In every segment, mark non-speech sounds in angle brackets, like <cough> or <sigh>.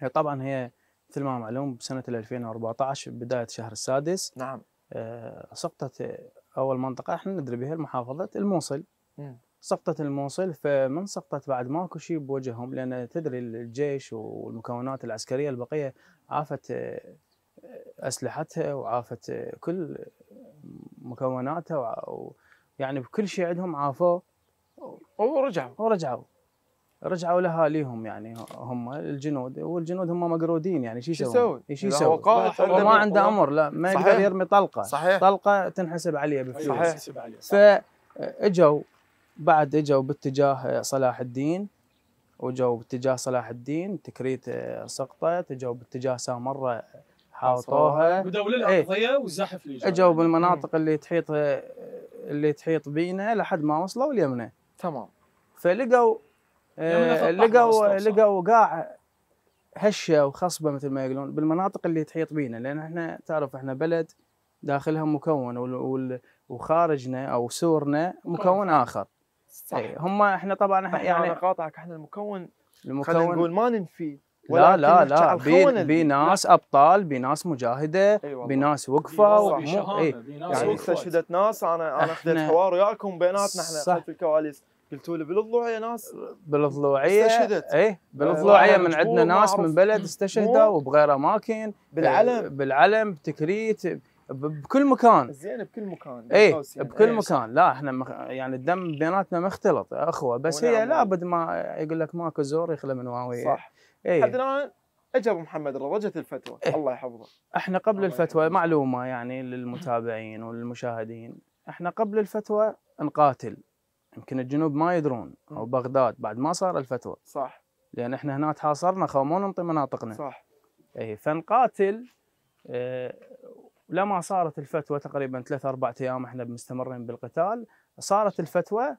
هي طبعا هي مثل ما معلوم بسنة 2014 بداية شهر السادس نعم آه، سقطت أول منطقة احنا ندري بها المحافظة الموصل سقطت الموصل فمن سقطت بعد ماكو شيء بوجههم لأن تدري الجيش والمكونات العسكرية البقية عافت آه، أسلحتها وعافت آه، كل مكوناتها يعني بكل شيء عندهم عافوه ورجعوا ورجعوا رجعوا لها ليهم يعني هم الجنود والجنود هم مقرودين يعني شو يسوي؟ شو يسوي؟ هو ما عنده امر لا ما يقدر يرمي طلقه صحيح طلقه تنحسب عليه بفلوس صحيح فاجوا بعد اجوا باتجاه صلاح الدين وجوا باتجاه صلاح الدين تكريت سقطت اجوا باتجاه سامره حاوطوها بدولة إيه. الارضيه والزحف اللي اجوا بالمناطق اللي تحيط اللي تحيط بينا لحد ما وصلوا اليمنى تمام فلقوا آه، لقوا لقوا قاع هشه وخصبه مثل ما يقولون بالمناطق اللي تحيط بينا لان احنا تعرف احنا بلد داخلها مكون وخارجنا او سورنا مكون اخر صح إيه، هم احنا طبعا احنا طيب، يعني قاطعك احنا المكون المكون خلينا نقول ما ننفي لا لا لا بي, بي ناس لا. ابطال بي ناس مجاهده أيوة بي ناس وقفه بي, بي, ناس يعني ناس انا انا اخذت حوار وياكم بيناتنا احنا خلف الكواليس قلتوا لي بالضلوعيه ناس بالضلوعيه استشهدت اي بالضلوعيه من عندنا ناس من بلد استشهدوا وبغير اماكن بالعلم آه، بالعلم بتكريت بكل مكان زين بكل مكان اي يعني. بكل إيه، مكان لا احنا مخ... يعني الدم بيناتنا مختلط اخوه بس هي لابد ما يقول لك ماكو زور يخلى من واويه صح اي لحد الان اجى ابو محمد رجت الفتوى إيه؟ الله يحفظه احنا قبل الفتوى معلومه يعني للمتابعين وللمشاهدين احنا قبل الفتوى نقاتل يمكن الجنوب ما يدرون او بغداد بعد ما صار الفتوى صح لان احنا هنا تحاصرنا مو ننطي مناطقنا صح اي فنقاتل إيه، لما صارت الفتوى تقريبا ثلاث اربع ايام احنا مستمرين بالقتال صارت الفتوى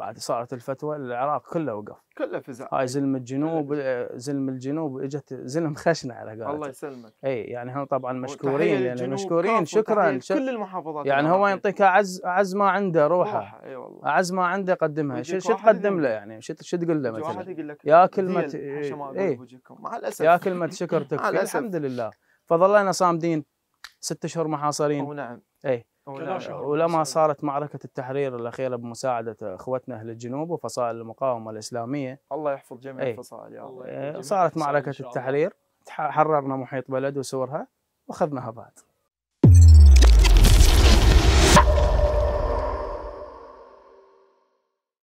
بعد صارت الفتوى العراق كله وقف كله فزع هاي زلم الجنوب زلم آه، الجنوب اجت زلم خشنه على قولتهم الله يسلمك اي يعني هم طبعا مشكورين يعني مشكورين شكرا كل المحافظات يعني هو يعطيك اعز اعز ما عنده روحه اي والله اعز ما عنده قدمها شو تقدم له يعني شو تقول له مثلا واحد يقول لك يا كلمه اي مع الاسف يا كلمه شكر <laughs> الحمد لله فظلينا صامدين ست اشهر محاصرين نعم اي ولما صارت معركة التحرير الأخيرة بمساعدة إخوتنا أهل الجنوب وفصائل المقاومة الإسلامية الله يحفظ جميع أي. الفصائل يا الله صارت معركة التحرير حررنا محيط بلد وسورها وأخذناها بعد